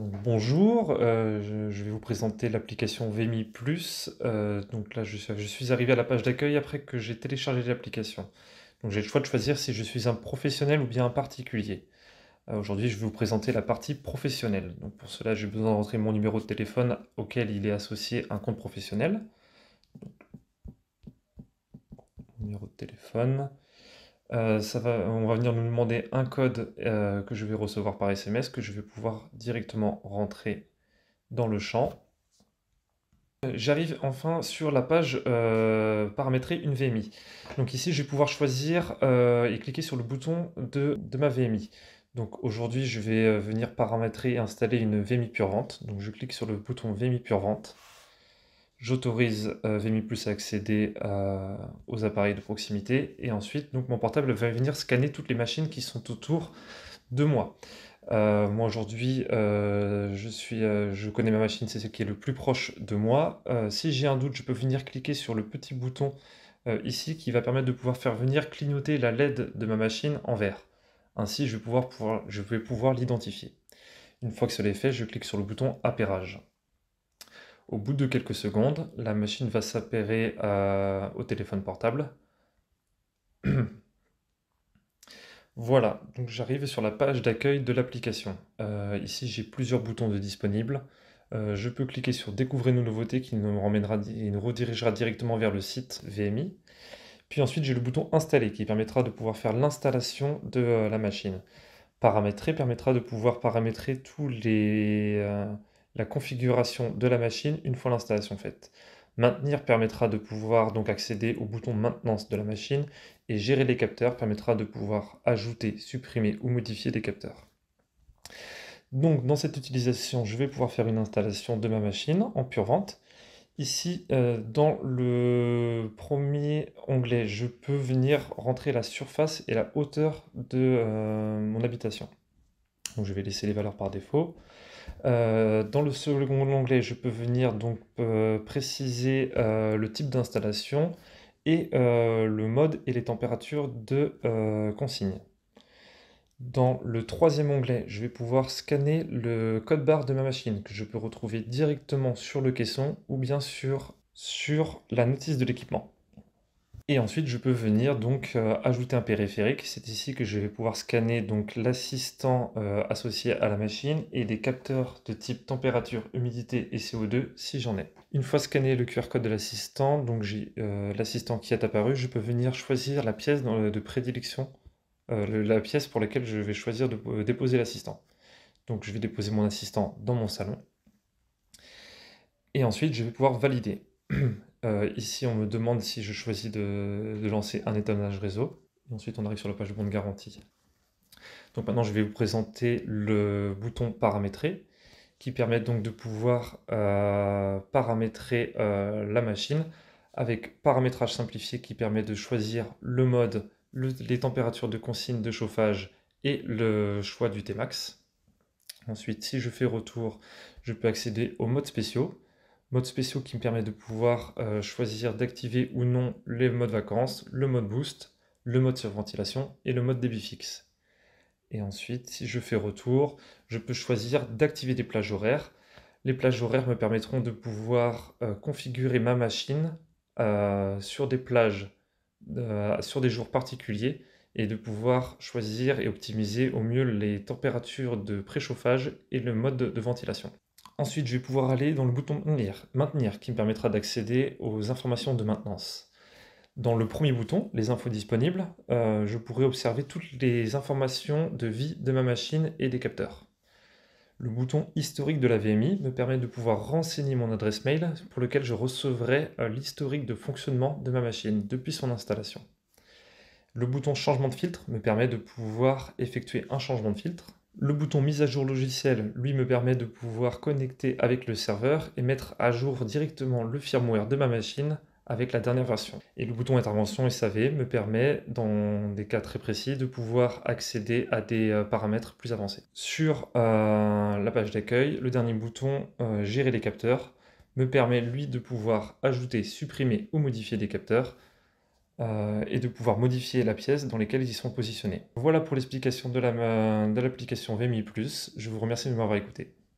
Bonjour, euh, je, vais vous présenter l'application VMI Plus. Euh, donc là, je suis, arrivé à la page d'accueil après que j'ai téléchargé l'application. j'ai le choix de choisir si je suis un professionnel ou bien un particulier. Euh, aujourd'hui, je vais vous présenter la partie professionnelle. pour cela, j'ai besoin d'entrer mon numéro de téléphone auquel il est associé un compte professionnel. numéro de téléphone. Euh, on va venir nous demander un code euh, que je vais recevoir par SMS que je vais pouvoir directement rentrer dans le champ. Euh, j'arrive enfin sur la page paramétrer une VMI. Donc ici, je vais pouvoir choisir et cliquer sur le bouton de, ma VMI. Donc aujourd'hui, je vais venir paramétrer et installer une VMI Pure Vente. Donc je clique sur le bouton VMI Pure Vente. J'autorise euh, VMI Plus à accéder euh, aux appareils de proximité. Et ensuite, donc, mon portable va venir scanner toutes les machines qui sont autour de moi. Euh, moi aujourd'hui, je, suis, je connais ma machine, c'est celle qui est le plus proche de moi. si j'ai un doute, je peux venir cliquer sur le petit bouton ici qui va permettre de pouvoir faire venir clignoter la LED de ma machine en vert. Ainsi, je vais pouvoir, pouvoir, je vais pouvoir l'identifier. Une fois que cela est fait, je clique sur le bouton appairage. Au bout de quelques secondes, la machine va s'appairer euh, au téléphone portable. voilà, donc j'arrive sur la page d'accueil de l'application. Euh, ici, j'ai plusieurs boutons de disponibles. Euh, je peux cliquer sur Découvrez nos nouveautés qui nous, redirigera directement vers le site VMI. Puis ensuite, j'ai le bouton Installer qui permettra de pouvoir faire l'installation de la machine. Paramétrer permettra de pouvoir paramétrer tous les, la configuration de la machine une fois l'installation faite. Maintenir permettra de pouvoir donc accéder au bouton maintenance de la machine et gérer les capteurs permettra de pouvoir ajouter, supprimer ou modifier des capteurs. Donc dans cette utilisation, je vais pouvoir faire une installation de ma machine en pure vente. Ici, euh, dans le premier onglet, je peux venir rentrer la surface et la hauteur de euh, mon habitation. je vais laisser les valeurs par défaut. Euh, dans le second onglet, je peux venir donc euh, préciser euh, le type d'installation et le mode et les températures de consigne. Dans le troisième onglet, je vais pouvoir scanner le code barre de ma machine que je peux retrouver directement sur le caisson ou bien sur, sur la notice de l'équipement. Et ensuite, je peux venir donc euh, ajouter un périphérique. C'est ici que je vais pouvoir scanner donc l'assistant euh, associé à la machine et des capteurs de type température, humidité et CO2 si j'en ai. Une fois scanné le QR code de l'assistant, donc j'ai euh, l'assistant qui est apparu, je peux venir choisir la pièce de prédilection, la pièce pour laquelle je vais choisir de déposer l'assistant. Donc je vais déposer mon assistant dans mon salon. Et ensuite, je vais pouvoir valider. Euh, ici, on me demande si je choisis de, lancer un étonnage réseau. ensuite, on arrive sur la page de bon de garantie. Donc maintenant, je vais vous présenter le bouton paramétrer qui permet donc de pouvoir euh, paramétrer euh, la machine avec paramétrage simplifié qui permet de choisir le mode, les températures de consigne de chauffage et le choix du Tmax. Ensuite, si je fais retour, je peux accéder aux modes spéciaux mode spéciaux qui me permet de pouvoir euh, choisir d'activer ou non les modes vacances, le mode boost, le mode surventilation et le mode débit fixe. Et ensuite, si je fais retour, je peux choisir d'activer des plages horaires. Les plages horaires me permettront de pouvoir euh, configurer ma machine euh, sur des plages, sur des jours particuliers, et de pouvoir choisir et optimiser au mieux les températures de préchauffage et le mode de ventilation. Ensuite, je vais pouvoir aller dans le bouton maintenir, qui me permettra d'accéder aux informations de maintenance. Dans le premier bouton, les infos disponibles, euh, je pourrai observer toutes les informations de vie de ma machine et des capteurs. Le bouton historique de la VMI me permet de pouvoir renseigner mon adresse mail pour lequel je recevrai euh, l'historique de fonctionnement de ma machine depuis son installation. Le bouton changement de filtre me permet de pouvoir effectuer un changement de filtre le bouton mise à jour logiciel, lui, me permet de pouvoir connecter avec le serveur et mettre à jour directement le firmware de ma machine avec la dernière version. Et le bouton intervention SAV me permet, dans des cas très précis, de pouvoir accéder à des euh, paramètres plus avancés. Sur euh, la page d'accueil, le dernier bouton euh, gérer les capteurs me permet, lui, de pouvoir ajouter, supprimer ou modifier des capteurs euh, et de pouvoir modifier la pièce dans laquelle ils sont positionnés. Voilà pour l'explication de euh, l'application la, de VMI+. Je vous remercie de m'avoir écouté.